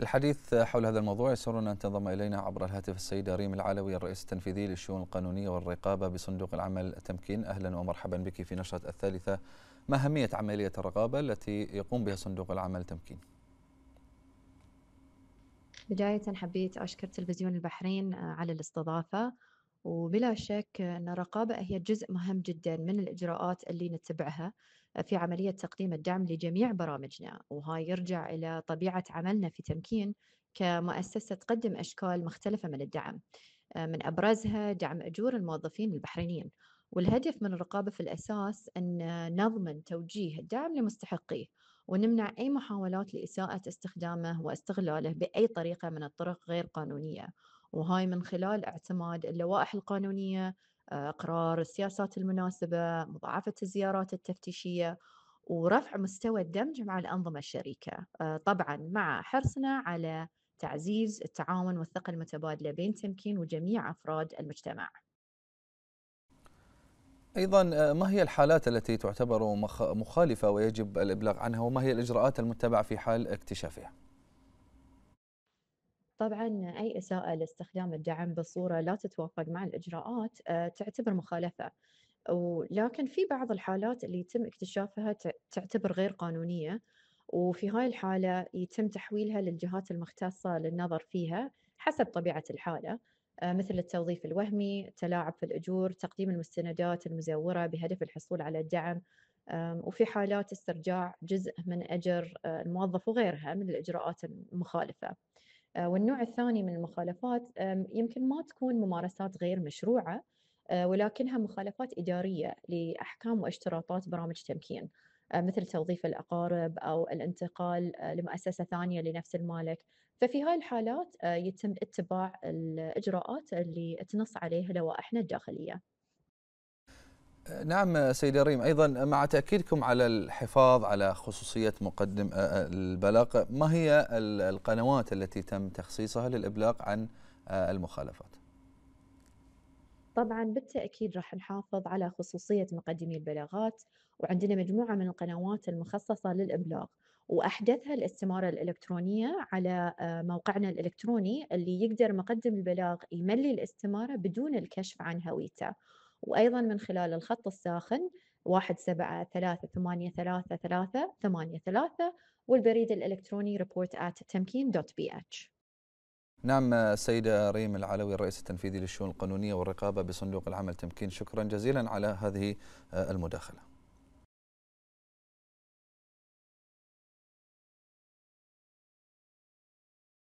للحديث حول هذا الموضوع يسرنا أن تنضم إلينا عبر الهاتف السيدة ريم العلوي الرئيس التنفيذي للشؤون القانونية والرقابة بصندوق العمل التمكين أهلا ومرحبا بك في نشرة الثالثة ما أهمية عملية الرقابة التي يقوم بها صندوق العمل التمكين؟ بداية حبيت أشكر تلفزيون البحرين آه، على الاستضافة وبلا شك أن الرقابة هي جزء مهم جدا من الإجراءات اللي نتبعها في عملية تقديم الدعم لجميع برامجنا وهاي يرجع إلى طبيعة عملنا في تمكين كمؤسسة تقدم أشكال مختلفة من الدعم آه، من أبرزها دعم أجور الموظفين البحرينيين والهدف من الرقابة في الأساس أن نضمن توجيه الدعم لمستحقيه ونمنع أي محاولات لإساءة استخدامه واستغلاله بأي طريقة من الطرق غير قانونية وهاي من خلال اعتماد اللوائح القانونية آه، قرار السياسات المناسبة مضاعفة الزيارات التفتيشية ورفع مستوى الدمج مع الأنظمة الشريكة آه، طبعا مع حرصنا على تعزيز التعاون والثقة المتبادلة بين تمكين وجميع أفراد المجتمع أيضا آه، ما هي الحالات التي تعتبر مخالفة ويجب الإبلاغ عنها وما هي الإجراءات المتبعة في حال اكتشافها؟ طبعا أي إساءة لاستخدام الدعم بصورة لا تتوافق مع الإجراءات آه، تعتبر مخالفة ولكن في بعض الحالات اللي يتم اكتشافها تعتبر غير قانونية وفي هاي الحالة يتم تحويلها للجهات المختصة للنظر فيها حسب طبيعة الحالة آه، مثل التوظيف الوهمي، التلاعب في الأجور، تقديم المستندات المزورة بهدف الحصول على الدعم وفي حالات استرجاع جزء من أجر آه، الموظف وغيرها من الإجراءات المخالفة. والنوع الثاني من المخالفات يمكن ما تكون ممارسات غير مشروعه آه، ولكنها مخالفات اداريه لاحكام واشتراطات برامج تمكين آه، مثل توظيف الاقارب او الانتقال آه، لمؤسسه ثانيه لنفس المالك ففي هاي الحالات يتم اتباع الاجراءات اللي تنص عليها لوائحنا الداخليه نعم سيد ريم أيضا مع تأكيدكم على الحفاظ على خصوصية مقدم آه، آه، البلاغ ما هي القنوات التي تم تخصيصها للإبلاغ عن آه، المخالفات؟ طبعا بالتأكيد راح نحافظ على خصوصية مقدمي البلاغات وعندنا مجموعة من القنوات المخصصة للإبلاغ واحدثها الاستماره الالكترونيه على موقعنا الالكتروني اللي يقدر مقدم البلاغ يملي الاستماره بدون الكشف عن هويته وأيضا من خلال الخط الساخن واحد سبعة ثلاثة ثمانية ثلاثة ثلاثة ثمانية ثلاثة والبريد الإلكتروني report at تمكين دوت بي اتش نعم سيدة ريم العلوي الرئيس التنفيذي للشؤون القانونية والرقابة بصندوق العمل تمكين شكرا جزيلا على هذه آه، المداخلة